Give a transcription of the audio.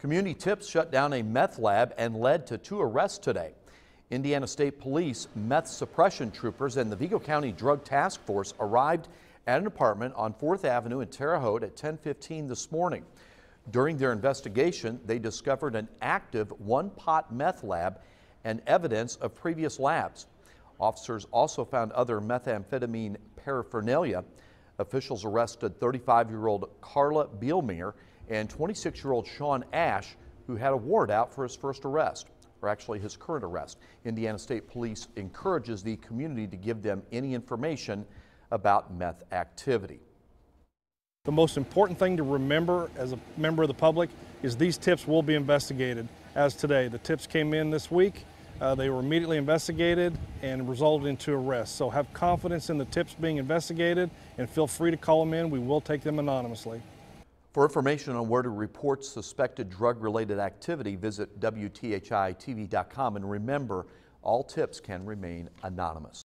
Community tips shut down a meth lab and led to two arrests today. Indiana State Police meth suppression troopers and the Vigo County Drug Task Force arrived at an apartment on 4th Avenue in Terre Haute at 10:15 this morning. During their investigation, they discovered an active one-pot meth lab and evidence of previous labs. Officers also found other methamphetamine paraphernalia. Officials arrested 35-year-old Carla Bielmeyer and 26 year old Sean Ash, who had a warrant out for his first arrest, or actually his current arrest. Indiana State Police encourages the community to give them any information about meth activity. The most important thing to remember as a member of the public is these tips will be investigated as today. The tips came in this week. Uh, they were immediately investigated and resulted into arrests. So have confidence in the tips being investigated and feel free to call them in. We will take them anonymously. For information on where to report suspected drug-related activity, visit WTHITV.com. And remember, all tips can remain anonymous.